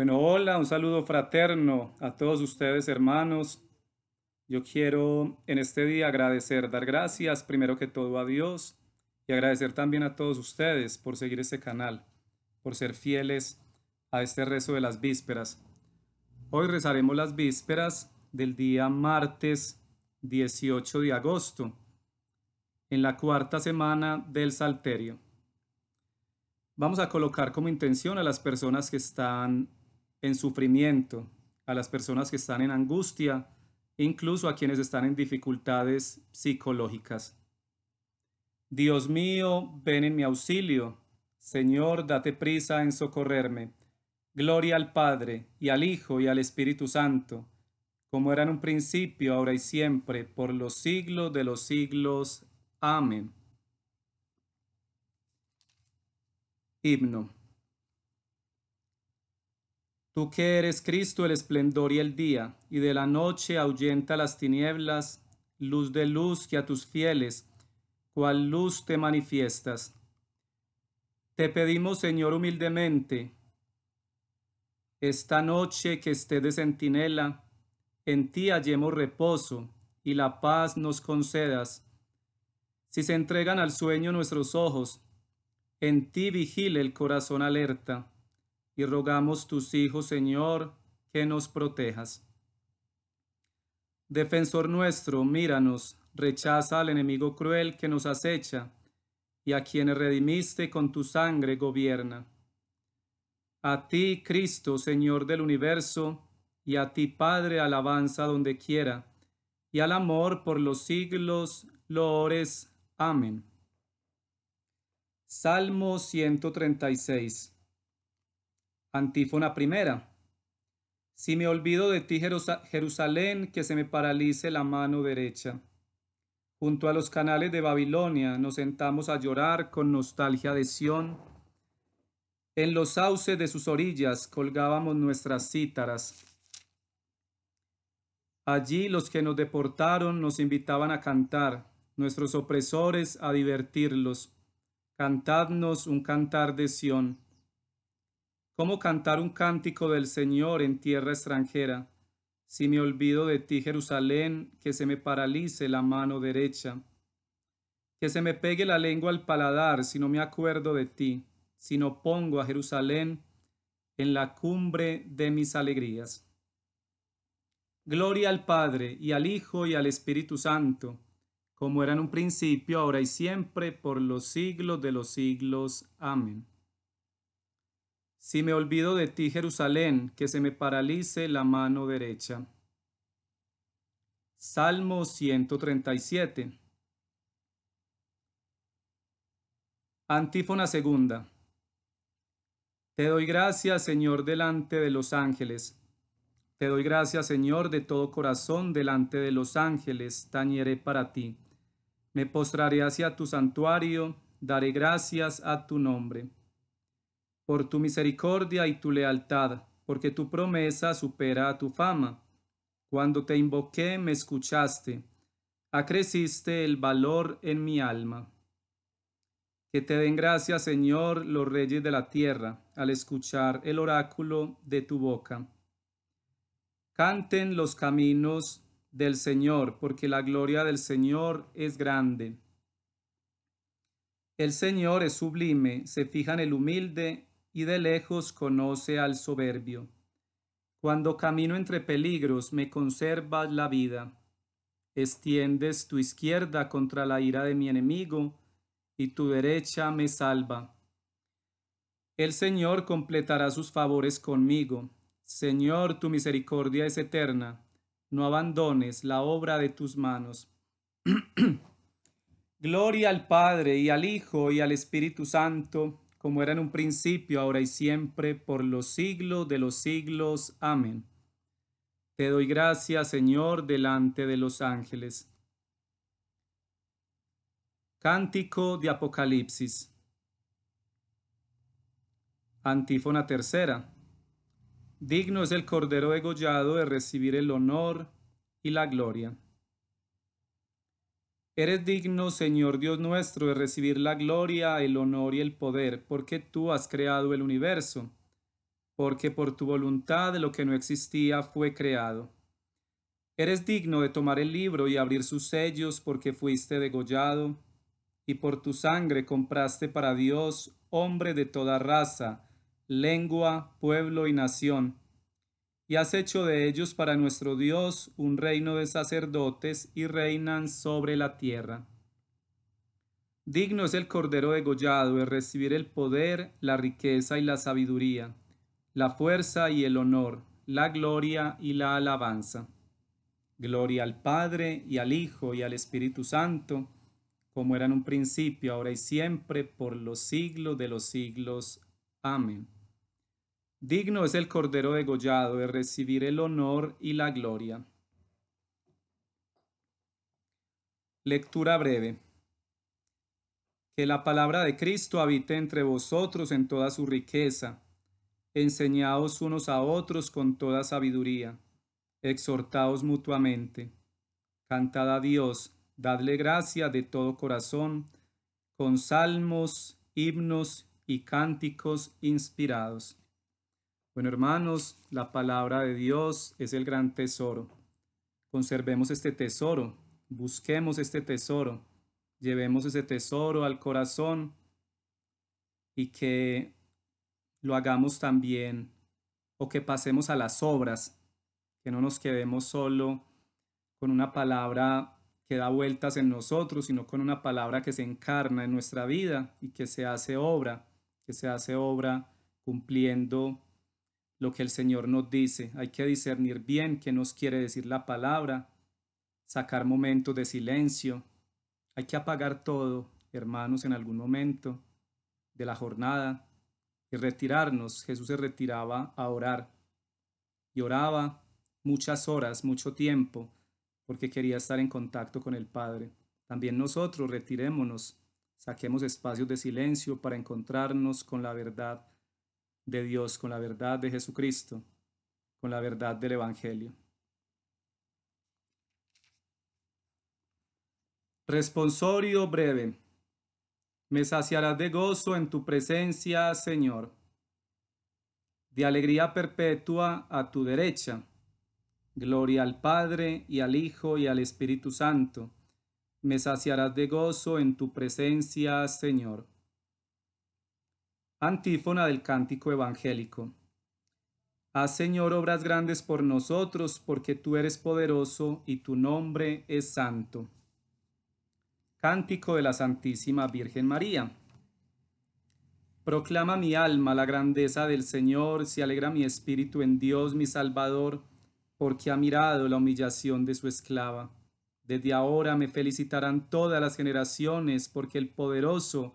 Bueno, hola, un saludo fraterno a todos ustedes, hermanos. Yo quiero en este día agradecer, dar gracias primero que todo a Dios y agradecer también a todos ustedes por seguir este canal, por ser fieles a este rezo de las vísperas. Hoy rezaremos las vísperas del día martes 18 de agosto, en la cuarta semana del Salterio. Vamos a colocar como intención a las personas que están en sufrimiento, a las personas que están en angustia, incluso a quienes están en dificultades psicológicas. Dios mío, ven en mi auxilio. Señor, date prisa en socorrerme. Gloria al Padre, y al Hijo, y al Espíritu Santo, como era en un principio, ahora y siempre, por los siglos de los siglos. Amén. Himno. Tú que eres Cristo el esplendor y el día, y de la noche ahuyenta las tinieblas, luz de luz que a tus fieles, cual luz te manifiestas. Te pedimos, Señor, humildemente, esta noche que esté de centinela, en ti hallemos reposo y la paz nos concedas. Si se entregan al sueño nuestros ojos, en ti vigile el corazón alerta y rogamos tus hijos, Señor, que nos protejas. Defensor nuestro, míranos, rechaza al enemigo cruel que nos acecha, y a quien redimiste con tu sangre gobierna. A ti, Cristo, Señor del universo, y a ti, Padre, alabanza donde quiera, y al amor por los siglos, lores. Amén. Salmo 136 Antífona primera. Si me olvido de ti, Jerusalén, que se me paralice la mano derecha. Junto a los canales de Babilonia nos sentamos a llorar con nostalgia de Sión. En los sauces de sus orillas colgábamos nuestras cítaras. Allí los que nos deportaron nos invitaban a cantar, nuestros opresores a divertirlos. Cantadnos un cantar de Sión ¿Cómo cantar un cántico del Señor en tierra extranjera? Si me olvido de ti, Jerusalén, que se me paralice la mano derecha. Que se me pegue la lengua al paladar si no me acuerdo de ti, si no pongo a Jerusalén en la cumbre de mis alegrías. Gloria al Padre y al Hijo y al Espíritu Santo, como era en un principio, ahora y siempre, por los siglos de los siglos. Amén. Si me olvido de ti, Jerusalén, que se me paralice la mano derecha. Salmo 137. Antífona segunda. Te doy gracias, Señor, delante de los ángeles. Te doy gracias, Señor, de todo corazón, delante de los ángeles, tañeré para ti. Me postraré hacia tu santuario, daré gracias a tu nombre por tu misericordia y tu lealtad, porque tu promesa supera a tu fama. Cuando te invoqué me escuchaste, acreciste el valor en mi alma. Que te den gracias, Señor, los reyes de la tierra, al escuchar el oráculo de tu boca. Canten los caminos del Señor, porque la gloria del Señor es grande. El Señor es sublime, se fija en el humilde y de lejos conoce al soberbio. Cuando camino entre peligros, me conservas la vida. Extiendes tu izquierda contra la ira de mi enemigo, y tu derecha me salva. El Señor completará sus favores conmigo. Señor, tu misericordia es eterna. No abandones la obra de tus manos. Gloria al Padre y al Hijo y al Espíritu Santo como era en un principio, ahora y siempre, por los siglos de los siglos. Amén. Te doy gracias, Señor, delante de los ángeles. Cántico de Apocalipsis. Antífona tercera. Digno es el Cordero degollado de recibir el honor y la gloria. Eres digno, Señor Dios nuestro, de recibir la gloria, el honor y el poder, porque tú has creado el universo, porque por tu voluntad lo que no existía fue creado. Eres digno de tomar el libro y abrir sus sellos, porque fuiste degollado, y por tu sangre compraste para Dios hombre de toda raza, lengua, pueblo y nación, y has hecho de ellos para nuestro Dios un reino de sacerdotes y reinan sobre la tierra. Digno es el Cordero degollado de recibir el poder, la riqueza y la sabiduría, la fuerza y el honor, la gloria y la alabanza. Gloria al Padre y al Hijo y al Espíritu Santo, como era en un principio, ahora y siempre, por los siglos de los siglos. Amén. Digno es el Cordero degollado de recibir el honor y la gloria. Lectura breve. Que la palabra de Cristo habite entre vosotros en toda su riqueza. Enseñaos unos a otros con toda sabiduría. Exhortaos mutuamente. Cantad a Dios, dadle gracia de todo corazón, con salmos, himnos y cánticos inspirados. Bueno, hermanos, la palabra de Dios es el gran tesoro. Conservemos este tesoro, busquemos este tesoro, llevemos ese tesoro al corazón y que lo hagamos también o que pasemos a las obras, que no nos quedemos solo con una palabra que da vueltas en nosotros, sino con una palabra que se encarna en nuestra vida y que se hace obra, que se hace obra cumpliendo lo que el Señor nos dice. Hay que discernir bien qué nos quiere decir la palabra, sacar momentos de silencio. Hay que apagar todo, hermanos, en algún momento de la jornada y retirarnos. Jesús se retiraba a orar y oraba muchas horas, mucho tiempo, porque quería estar en contacto con el Padre. También nosotros retirémonos, saquemos espacios de silencio para encontrarnos con la verdad de Dios, con la verdad de Jesucristo, con la verdad del Evangelio. Responsorio breve. Me saciarás de gozo en tu presencia, Señor, de alegría perpetua a tu derecha. Gloria al Padre y al Hijo y al Espíritu Santo. Me saciarás de gozo en tu presencia, Señor. Antífona del cántico evangélico. Haz, ah, Señor, obras grandes por nosotros, porque tú eres poderoso y tu nombre es santo. Cántico de la Santísima Virgen María. Proclama mi alma la grandeza del Señor, se alegra mi espíritu en Dios mi Salvador, porque ha mirado la humillación de su esclava. Desde ahora me felicitarán todas las generaciones, porque el poderoso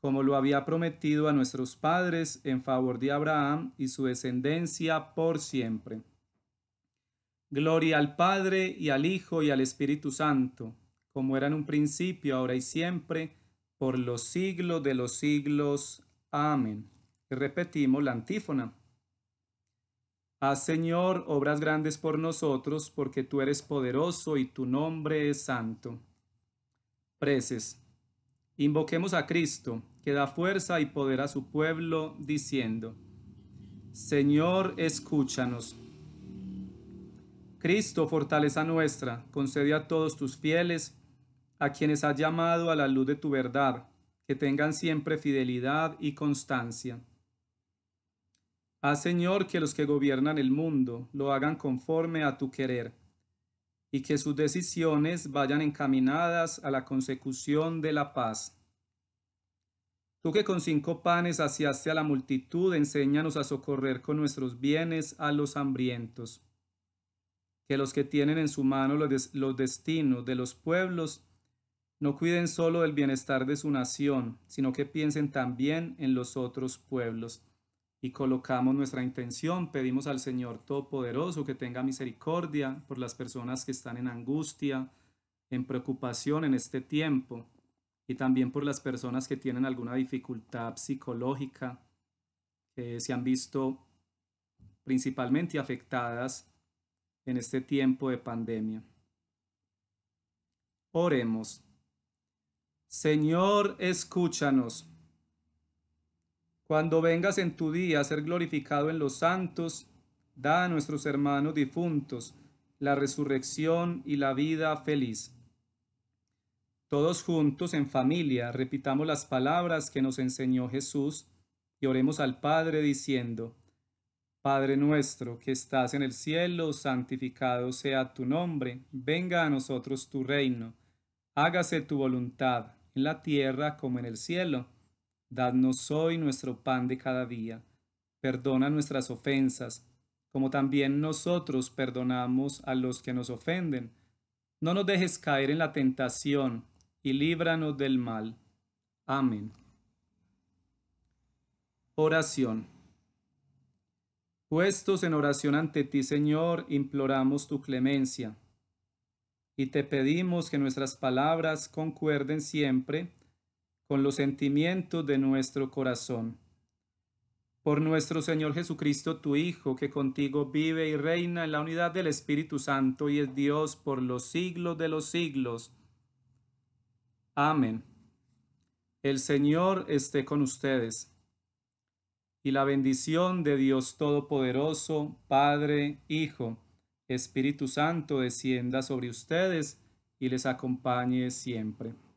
como lo había prometido a nuestros padres en favor de Abraham y su descendencia por siempre. Gloria al Padre y al Hijo y al Espíritu Santo, como era en un principio, ahora y siempre, por los siglos de los siglos. Amén. Repetimos la antífona. Haz, Señor, obras grandes por nosotros, porque tú eres poderoso y tu nombre es santo. Preces. Invoquemos a Cristo, que da fuerza y poder a su pueblo, diciendo, Señor, escúchanos. Cristo, fortaleza nuestra, concede a todos tus fieles, a quienes has llamado a la luz de tu verdad, que tengan siempre fidelidad y constancia. Haz, Señor, que los que gobiernan el mundo lo hagan conforme a tu querer y que sus decisiones vayan encaminadas a la consecución de la paz. Tú que con cinco panes saciaste a la multitud, enséñanos a socorrer con nuestros bienes a los hambrientos. Que los que tienen en su mano los, destinos de los pueblos no cuiden solo del bienestar de su nación, sino que piensen también en los otros pueblos y colocamos nuestra intención, pedimos al Señor Todopoderoso que tenga misericordia por las personas que están en angustia, en preocupación en este tiempo y también por las personas que tienen alguna dificultad psicológica, que se han visto principalmente afectadas en este tiempo de pandemia. Oremos. Señor, escúchanos. Cuando vengas en tu día a ser glorificado en los santos, da a nuestros hermanos difuntos la resurrección y la vida feliz. Todos juntos en familia repitamos las palabras que nos enseñó Jesús y oremos al Padre diciendo, Padre nuestro que estás en el cielo, santificado sea tu nombre, venga a nosotros tu reino, hágase tu voluntad, en la tierra como en el cielo. Danos hoy nuestro pan de cada día. Perdona nuestras ofensas, como también nosotros perdonamos a los que nos ofenden. No nos dejes caer en la tentación, y líbranos del mal. Amén. Oración. Puestos en oración ante ti, Señor, imploramos tu clemencia, y te pedimos que nuestras palabras concuerden siempre con los sentimientos de nuestro corazón. Por nuestro Señor Jesucristo, tu Hijo, que contigo vive y reina en la unidad del Espíritu Santo y es Dios por los siglos de los siglos. Amén. El Señor esté con ustedes. Y la bendición de Dios Todopoderoso, Padre, Hijo, Espíritu Santo, descienda sobre ustedes y les acompañe siempre.